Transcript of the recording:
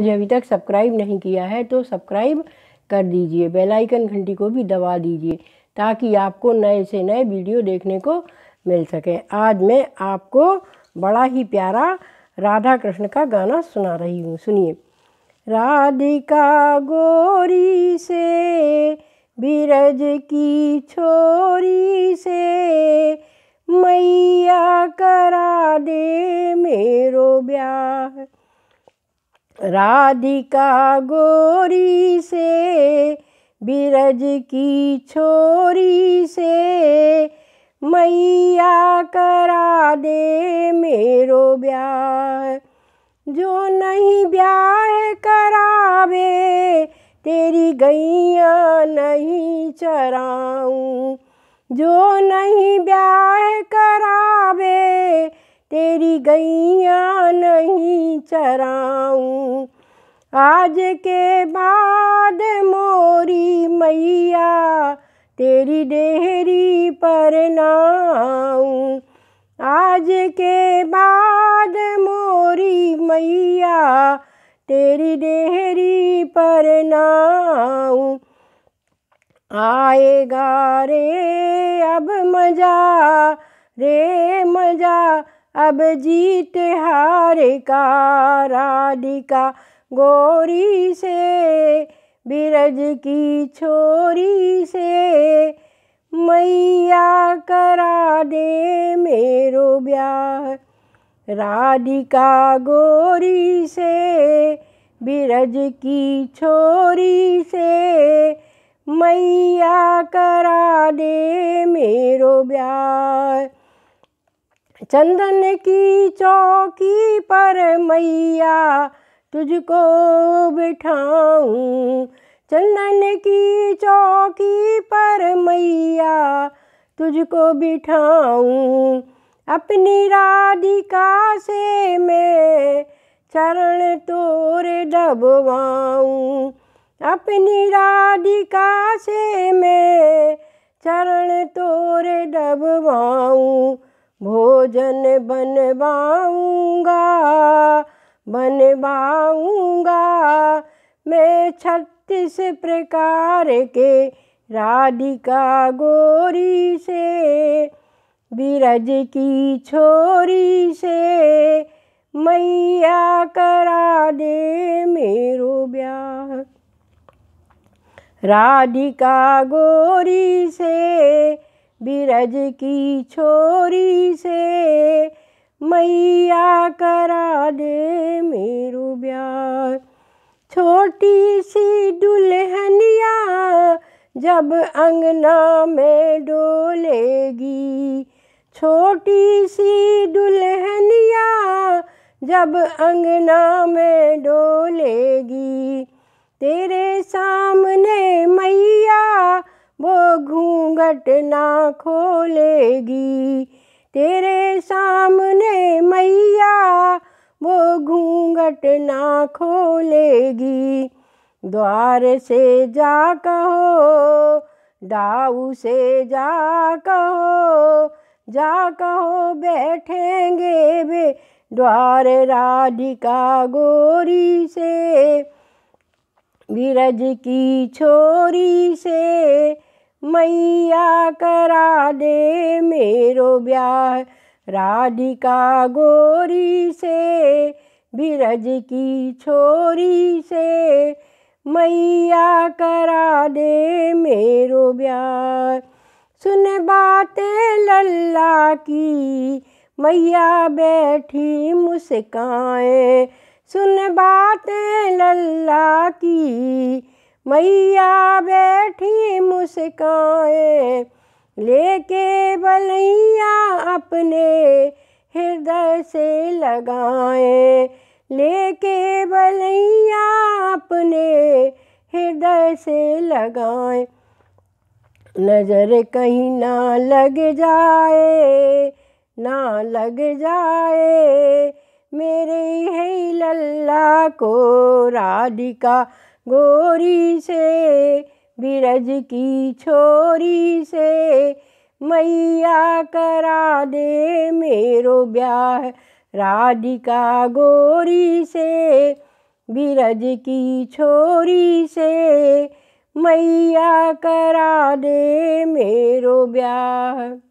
मुझे अभी तक सब्सक्राइब नहीं किया है तो सब्सक्राइब कर दीजिए बेल आइकन घंटी को भी दबा दीजिए ताकि आपको नए से नए वीडियो देखने को मिल सके आज मैं आपको बड़ा ही प्यारा राधा कृष्ण का गाना सुना रही हूँ सुनिए राधिका गोरी से बीरज की छोरी से मैया करा दे मेरो ब्याह राधिका गोरी से बिरज की छोरी से मैया करा दे मेरो ब्याह जो नहीं ब्याह करावे तेरी गैया नहीं चराऊं जो नहीं ब्याह करावे तेरी गैया नहीं चराऊं आज के बाद मोरी मैया तेरी डेहरी पर नाऊं आज के बाद मोरी मैया तेरी डेहरी पर नाऊं आएगा रे अब मजा रे मजा अब जीत हार का राधिका गोरी से बिरज की छोरी से मैया करा दे मेरो ब्याह राधिका गोरी से बिरज की छोरी से मैया करा दे मेरो ब्याह चंदन की चौकी पर मैया तुझको बिठाऊं चंदन की चौकी पर मैया तुझको बिठाऊं अपनी राधिका से मैं चरण तोर दबवाऊं अपनी राधिका से मैं चरण तोर दबवाऊं भोजन बनवाऊंगा बनवाऊंगा मैं छत्तीस प्रकार के राधिका गोरी से बीरज की छोरी से मैया करा दे मेरो ब्याह राधिका गोरी से बिरज की छोरी से मैया करा दे मेरू ब्याह छोटी सी दुल्हनिया जब अंगना में डोलेगी छोटी सी दुल्हनिया जब अंगना में डोलेगी तेरे सामने मैया वो घूंघट ना खोलेगी तेरे सामने मैया वो घूंघट ना खोलेगी द्वार से जा कहो दाऊ से जा कहो जा कहो बैठेंगे वे द्वार राधिका गोरी से विरज की छोरी से मैया करा दे मेरो ब्याह राधिका गोरी से बिरज की छोरी से मैया करा दे मेरो ब्याह सुन बातें लल्ला की मैया बैठी मुस्काए सुन बातें लल्ला की मैया बैठी मुस्काए लेके बलैया अपने हृदय से लगाए लेके बलैया अपने हृदय से लगाए नज़र कहीं ना लग जाए ना लग जाए मेरे है लल्ला को राधिका गोरी से बिरज की छोरी से मैया करा दे मेरो ब्याह राधिका गोरी से बिरज की छोरी से मैया करा दे मेरो ब्याह